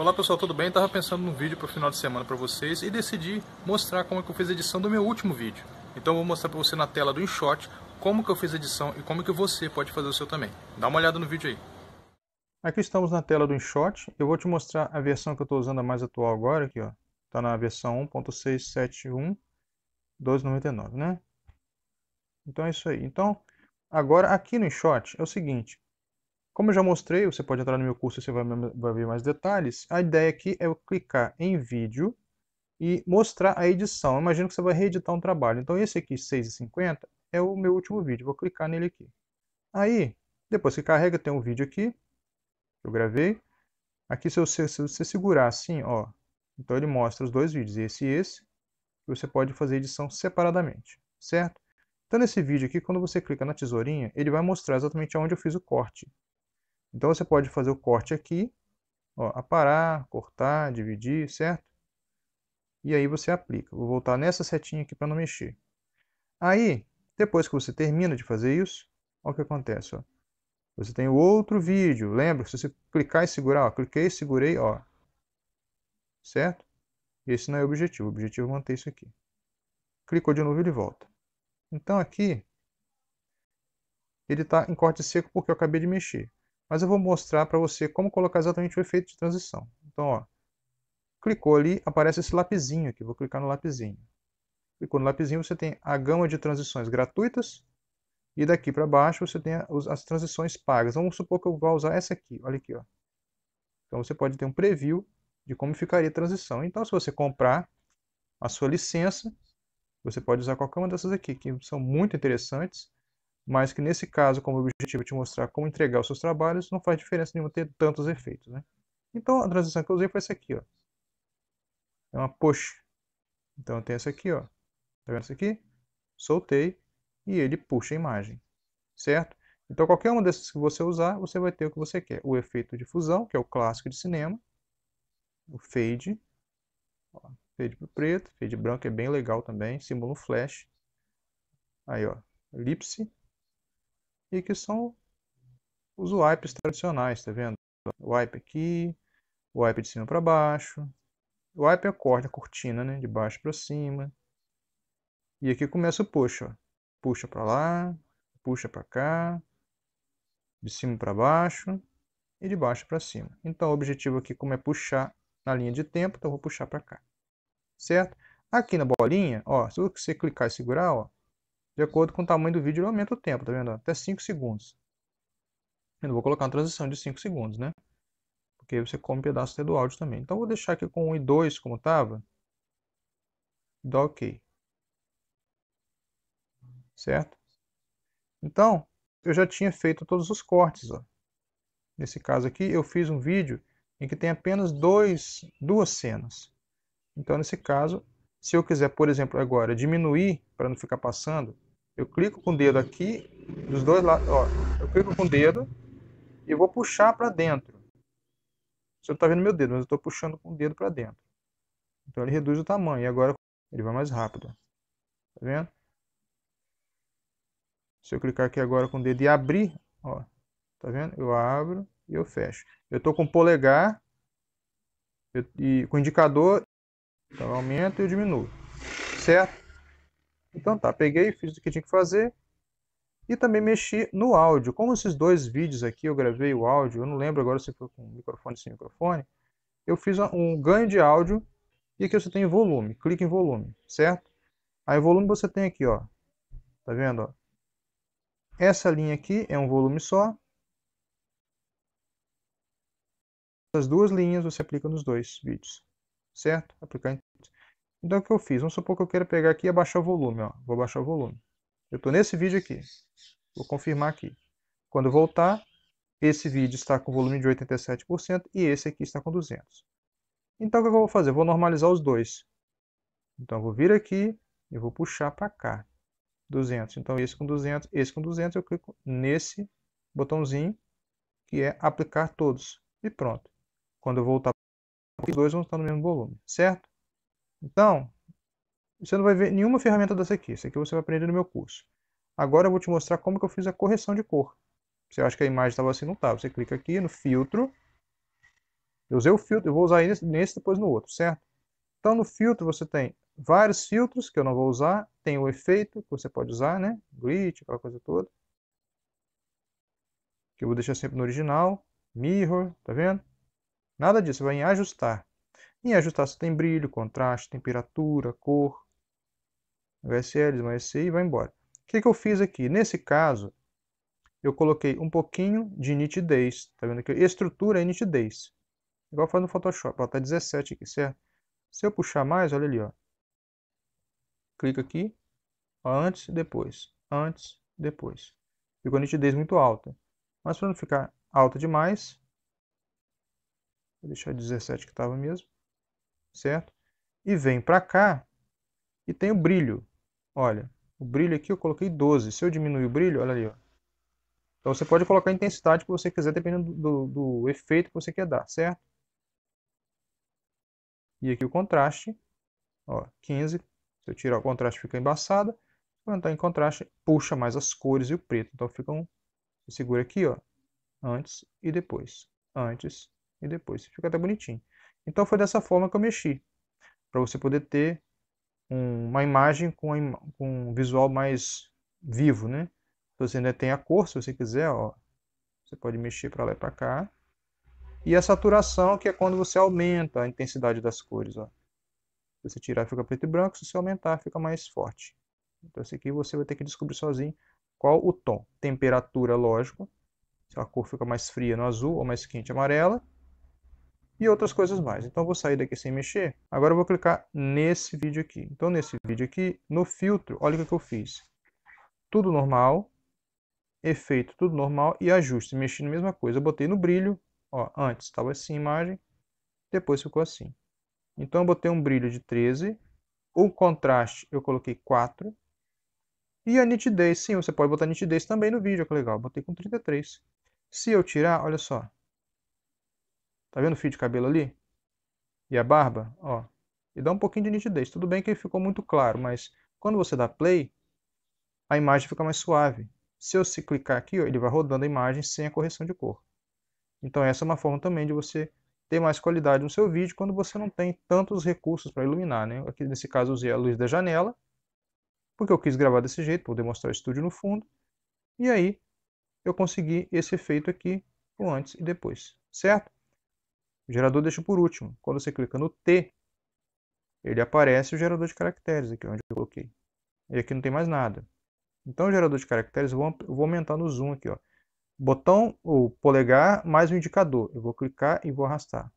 Olá pessoal, tudo bem? Tava pensando num vídeo para o final de semana para vocês e decidi mostrar como é que eu fiz a edição do meu último vídeo. Então eu vou mostrar para você na tela do InShot como que eu fiz a edição e como que você pode fazer o seu também. Dá uma olhada no vídeo aí. Aqui estamos na tela do InShot. Eu vou te mostrar a versão que eu estou usando a mais atual agora aqui, ó. Está na versão 1.671.299, né? Então é isso aí. Então, agora aqui no InShot é o seguinte, como eu já mostrei, você pode entrar no meu curso e você vai, vai ver mais detalhes. A ideia aqui é eu clicar em vídeo e mostrar a edição. Imagina imagino que você vai reeditar um trabalho. Então esse aqui, 6,50, é o meu último vídeo. Vou clicar nele aqui. Aí, depois que carrega, tem um vídeo aqui. Eu gravei. Aqui se você, se você segurar assim, ó. Então ele mostra os dois vídeos, esse e esse. Você pode fazer edição separadamente, certo? Então nesse vídeo aqui, quando você clica na tesourinha, ele vai mostrar exatamente onde eu fiz o corte. Então você pode fazer o corte aqui, ó, aparar, cortar, dividir, certo? E aí você aplica. Vou voltar nessa setinha aqui para não mexer. Aí, depois que você termina de fazer isso, olha o que acontece. Ó. Você tem o outro vídeo. Lembra que se você clicar e segurar, ó, cliquei, segurei, ó. Certo? Esse não é o objetivo. O objetivo é manter isso aqui. Clicou de novo e ele volta. Então aqui, ele está em corte seco porque eu acabei de mexer mas eu vou mostrar para você como colocar exatamente o efeito de transição. Então, ó, clicou ali, aparece esse lapizinho aqui, vou clicar no lapizinho. Clicou no lapizinho, você tem a gama de transições gratuitas, e daqui para baixo você tem as transições pagas. Vamos supor que eu vá usar essa aqui, olha aqui. Ó. Então você pode ter um preview de como ficaria a transição. Então se você comprar a sua licença, você pode usar qualquer uma dessas aqui, que são muito interessantes mas que nesse caso, como o objetivo é te mostrar como entregar os seus trabalhos, não faz diferença nenhuma ter tantos efeitos. Né? Então a transição que eu usei foi essa aqui. Ó. É uma push. Então tem essa aqui, ó. tá vendo essa aqui? Soltei e ele puxa a imagem, certo? Então qualquer uma dessas que você usar, você vai ter o que você quer. O efeito de fusão, que é o clássico de cinema, o fade, ó, fade para preto, fade branco é bem legal também, um flash. Aí ó, elipse, e que são os wipes tradicionais, tá vendo? Wipe aqui, wipe de cima para baixo, wipe é corda, a cortina, né? De baixo para cima. E aqui começa o puxa, ó. puxa para lá, puxa para cá, de cima para baixo e de baixo para cima. Então o objetivo aqui como é puxar na linha de tempo, então eu vou puxar para cá. Certo? Aqui na bolinha, ó, se você clicar e segurar, ó, de acordo com o tamanho do vídeo, ele aumenta o tempo, tá vendo? Até 5 segundos. Eu não vou colocar uma transição de 5 segundos, né? Porque aí você come um pedaço do áudio também. Então, vou deixar aqui com 1 e 2, como estava. Dá OK. Certo? Então, eu já tinha feito todos os cortes. Ó. Nesse caso aqui, eu fiz um vídeo em que tem apenas dois, duas cenas. Então, nesse caso, se eu quiser, por exemplo, agora diminuir para não ficar passando, eu clico com o dedo aqui dos dois lados, ó, eu clico com o dedo e vou puxar para dentro. Você não está vendo meu dedo, mas eu estou puxando com o dedo para dentro. Então ele reduz o tamanho e agora ele vai mais rápido. Tá vendo? Se eu clicar aqui agora com o dedo e abrir, ó, tá vendo? Eu abro e eu fecho. Eu estou com o polegar eu, e com o indicador então eu aumento e eu diminuo. Certo? Então tá, peguei, fiz o que tinha que fazer. E também mexi no áudio. Como esses dois vídeos aqui eu gravei o áudio, eu não lembro agora se foi com microfone sem microfone. Eu fiz um ganho de áudio e aqui você tem volume. Clique em volume, certo? Aí volume você tem aqui, ó. Tá vendo, ó? Essa linha aqui é um volume só. Essas duas linhas você aplica nos dois vídeos certo? Aplicar em todos. Então o que eu fiz? Vamos supor que eu queira pegar aqui e abaixar o volume, ó. Vou abaixar o volume. Eu estou nesse vídeo aqui. Vou confirmar aqui. Quando voltar, esse vídeo está com volume de 87% e esse aqui está com 200. Então o que eu vou fazer? Eu vou normalizar os dois. Então eu vou vir aqui e vou puxar para cá. 200. Então esse com 200, esse com 200, eu clico nesse botãozinho que é aplicar todos. E pronto. Quando eu voltar os dois vão estar no mesmo volume, certo? Então, você não vai ver nenhuma ferramenta dessa aqui. Isso aqui você vai aprender no meu curso. Agora eu vou te mostrar como que eu fiz a correção de cor. Você acha que a imagem estava assim? Não estava. Você clica aqui no filtro. Eu usei o filtro, eu vou usar nesse, nesse depois no outro, certo? Então no filtro você tem vários filtros que eu não vou usar. Tem o efeito que você pode usar, né? Glitch, aquela coisa toda. Que eu vou deixar sempre no original. Mirror, tá vendo? Nada disso, vai em ajustar. Em ajustar você tem brilho, contraste, temperatura, cor, VSL, desmaecer e vai embora. O que, que eu fiz aqui? Nesse caso, eu coloquei um pouquinho de nitidez. Tá vendo aqui? Estrutura é nitidez. Igual faz no Photoshop. Está 17 aqui, certo? Se eu puxar mais, olha ali, ó. Clica aqui. antes e depois. Antes depois. Ficou a nitidez muito alta. Mas para não ficar alta demais, Vou deixar 17 que estava mesmo. Certo? E vem para cá e tem o brilho. Olha, o brilho aqui eu coloquei 12. Se eu diminuir o brilho, olha ali. Ó. Então você pode colocar a intensidade que você quiser, dependendo do, do, do efeito que você quer dar, certo? E aqui o contraste, ó, 15. Se eu tirar o contraste fica embaçada. Quando está em contraste, puxa mais as cores e o preto. Então fica um... Você segura aqui, ó, antes e depois. Antes e depois. Fica até bonitinho. Então foi dessa forma que eu mexi, para você poder ter uma imagem com, com, um visual mais vivo, né? Se você ainda tem a cor, se você quiser, ó, você pode mexer para lá e para cá. E a saturação, que é quando você aumenta a intensidade das cores, ó. Se você tirar, fica preto e branco, se você aumentar, fica mais forte. Então esse aqui você vai ter que descobrir sozinho qual o tom. Temperatura, lógico. Se a cor fica mais fria no azul ou mais quente amarela e outras coisas mais. Então eu vou sair daqui sem mexer. Agora eu vou clicar nesse vídeo aqui. Então nesse vídeo aqui, no filtro, olha o que eu fiz. Tudo normal, efeito tudo normal e ajuste, mexi na mesma coisa. Eu botei no brilho, ó, antes estava assim a imagem, depois ficou assim. Então eu botei um brilho de 13, o contraste eu coloquei 4, e a nitidez, sim, você pode botar nitidez também no vídeo, que legal, botei com 33. Se eu tirar, olha só, Tá vendo o fio de cabelo ali? E a barba? Ó. E dá um pouquinho de nitidez. Tudo bem que ficou muito claro, mas quando você dá play, a imagem fica mais suave. Se eu se clicar aqui, ó, ele vai rodando a imagem sem a correção de cor. Então essa é uma forma também de você ter mais qualidade no seu vídeo quando você não tem tantos recursos para iluminar. Né? Aqui nesse caso eu usei a luz da janela, porque eu quis gravar desse jeito, poder mostrar o estúdio no fundo. E aí eu consegui esse efeito aqui, o antes e depois, certo? O gerador deixa por último. Quando você clica no T, ele aparece o gerador de caracteres aqui onde eu coloquei. E aqui não tem mais nada. Então o gerador de caracteres, eu vou, aumentar no zoom aqui. Ó. Botão, o polegar, mais o indicador. Eu vou clicar e vou arrastar.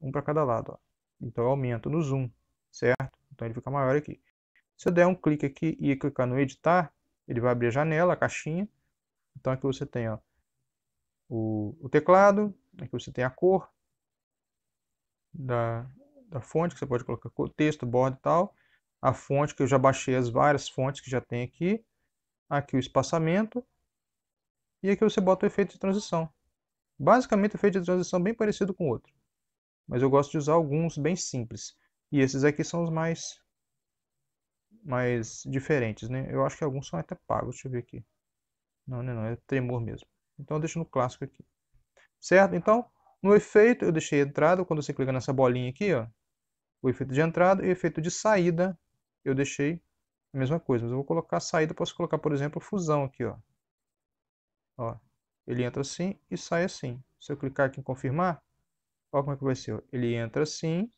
Um para cada lado. Ó. Então eu aumento no zoom, certo? Então ele fica maior aqui. Se eu der um clique aqui e clicar no editar, ele vai abrir a janela, a caixinha. Então aqui você tem ó, o, o teclado, aqui você tem a cor, da, da fonte, que você pode colocar texto, borda e tal. A fonte que eu já baixei as várias fontes que já tem aqui. Aqui o espaçamento. E aqui você bota o efeito de transição. Basicamente o efeito de transição é bem parecido com o outro. Mas eu gosto de usar alguns bem simples. E esses aqui são os mais, mais diferentes, né? Eu acho que alguns são até pagos, deixa eu ver aqui. Não, não, né, não, é tremor mesmo. Então eu deixo no clássico aqui. Certo? Então, no efeito, eu deixei entrada, quando você clica nessa bolinha aqui, ó, o efeito de entrada e o efeito de saída, eu deixei a mesma coisa, mas eu vou colocar saída, posso colocar, por exemplo, fusão aqui, ó. ó. Ele entra assim e sai assim. Se eu clicar aqui em confirmar, olha como é que vai ser. Ó. Ele entra assim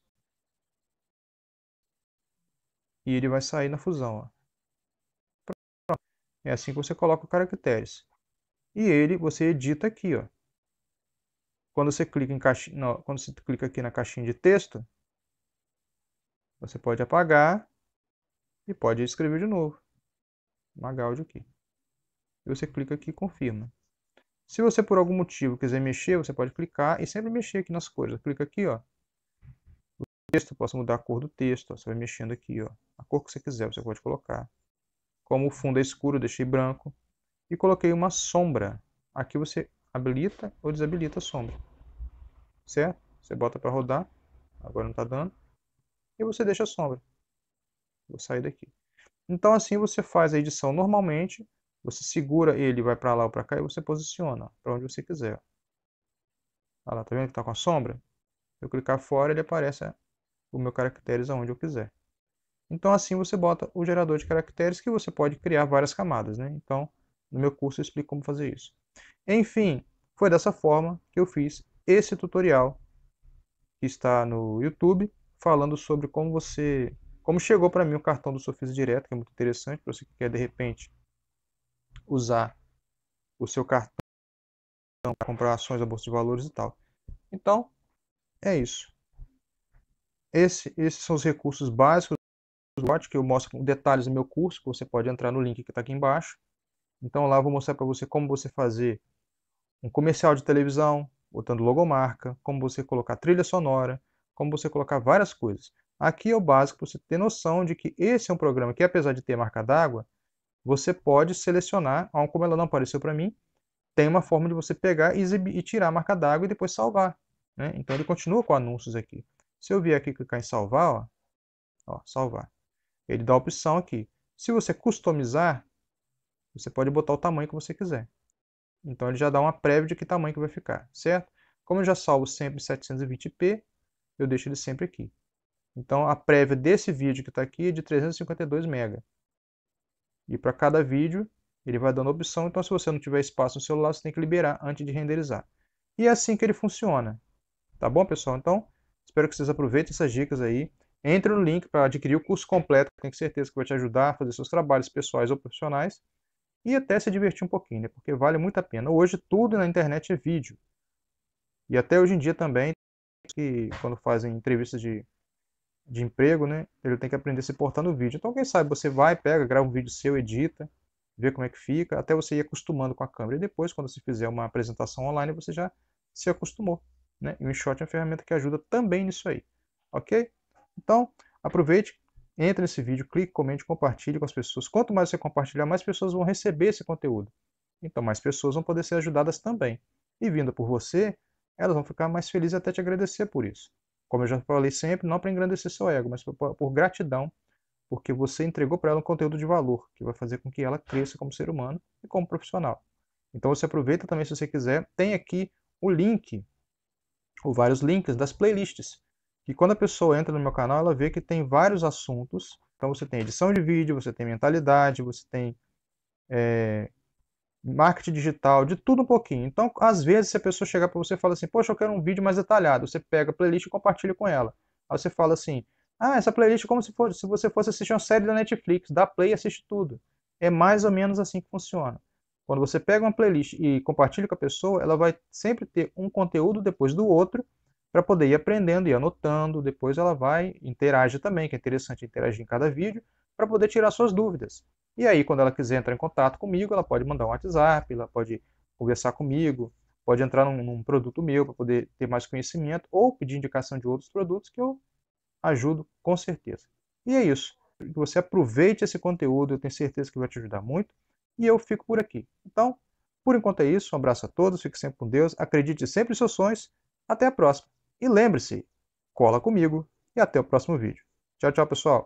e ele vai sair na fusão. Ó. É assim que você coloca os caracteres. E ele, você edita aqui, ó. Quando você clica em caixa, quando você clica aqui na caixinha de texto, você pode apagar e pode escrever de novo. Magaldi aqui. E você clica aqui e confirma. Se você por algum motivo quiser mexer, você pode clicar e sempre mexer aqui nas cores. clica aqui, ó. O texto, posso mudar a cor do texto. Ó. Você vai mexendo aqui, ó. A cor que você quiser, você pode colocar. Como o fundo é escuro, deixei branco. E coloquei uma sombra. Aqui você habilita ou desabilita a sombra certo? Você bota para rodar, agora não está dando, e você deixa a sombra. Vou sair daqui. Então assim você faz a edição normalmente, você segura ele, vai para lá ou para cá e você posiciona para onde você quiser. Olha lá, tá vendo que está com a sombra? eu clicar fora, ele aparece é, o meu caracteres aonde eu quiser. Então assim você bota o gerador de caracteres que você pode criar várias camadas, né? Então, no meu curso eu explico como fazer isso. Enfim, foi dessa forma que eu fiz esse tutorial que está no YouTube, falando sobre como você, como chegou para mim o cartão do Sofis Direto, que é muito interessante para você que quer de repente usar o seu cartão para comprar ações da bolsa de valores e tal. Então, é isso. Esse, esses são os recursos básicos do Watch, que eu mostro detalhes no meu curso, que você pode entrar no link que está aqui embaixo. Então lá eu vou mostrar para você como você fazer um comercial de televisão, botando logomarca, como você colocar trilha sonora, como você colocar várias coisas. Aqui é o básico para você ter noção de que esse é um programa que, apesar de ter marca d'água, você pode selecionar, ah, como ela não apareceu para mim, tem uma forma de você pegar e, exibir, e tirar a marca d'água e depois salvar. Né? Então ele continua com anúncios aqui. Se eu vier aqui clicar em salvar, ó, ó, salvar, ele dá a opção aqui. Se você customizar, você pode botar o tamanho que você quiser. Então ele já dá uma prévia de que tamanho que vai ficar, certo? Como eu já salvo sempre 720p, eu deixo ele sempre aqui. Então a prévia desse vídeo que está aqui é de 352 MB. E para cada vídeo ele vai dando opção, então se você não tiver espaço no celular, você tem que liberar antes de renderizar. E é assim que ele funciona. Tá bom, pessoal? Então, espero que vocês aproveitem essas dicas aí. Entre no link para adquirir o curso completo, tenho certeza que vai te ajudar a fazer seus trabalhos pessoais ou profissionais e até se divertir um pouquinho, né? porque vale muito a pena. Hoje tudo na internet é vídeo. E até hoje em dia também, que quando fazem entrevistas de, de emprego, né? ele tem que aprender a se portar no vídeo. Então, quem sabe você vai, pega, grava um vídeo seu, edita, vê como é que fica, até você ir acostumando com a câmera. E depois, quando você fizer uma apresentação online, você já se acostumou. Né? E o InShot é uma ferramenta que ajuda também nisso aí. Ok? Então, aproveite, entre nesse vídeo, clique, comente, compartilhe com as pessoas. Quanto mais você compartilhar, mais pessoas vão receber esse conteúdo. Então, mais pessoas vão poder ser ajudadas também. E vindo por você, elas vão ficar mais felizes até te agradecer por isso. Como eu já falei sempre, não para engrandecer seu ego, mas por gratidão, porque você entregou para ela um conteúdo de valor, que vai fazer com que ela cresça como ser humano e como profissional. Então você aproveita também se você quiser, tem aqui o link, ou vários links das playlists e quando a pessoa entra no meu canal, ela vê que tem vários assuntos. Então você tem edição de vídeo, você tem mentalidade, você tem é, marketing digital, de tudo um pouquinho. Então, às vezes, se a pessoa chegar para você e fala assim, poxa, eu quero um vídeo mais detalhado, você pega a playlist e compartilha com ela. Aí você fala assim, ah, essa playlist é como se, for, se você fosse assistir uma série da Netflix, dá play e assiste tudo. É mais ou menos assim que funciona. Quando você pega uma playlist e compartilha com a pessoa, ela vai sempre ter um conteúdo depois do outro para poder ir aprendendo e anotando. Depois ela vai, interage também, que é interessante interagir em cada vídeo, para poder tirar suas dúvidas. E aí, quando ela quiser entrar em contato comigo, ela pode mandar um WhatsApp, ela pode conversar comigo, pode entrar num, num produto meu para poder ter mais conhecimento ou pedir indicação de outros produtos que eu ajudo com certeza. E é isso. Que você aproveite esse conteúdo, eu tenho certeza que vai te ajudar muito. E eu fico por aqui. Então, por enquanto é isso. Um abraço a todos, fique sempre com Deus, acredite sempre em seus sonhos. Até a próxima! E lembre-se, cola comigo e até o próximo vídeo. Tchau, tchau, pessoal!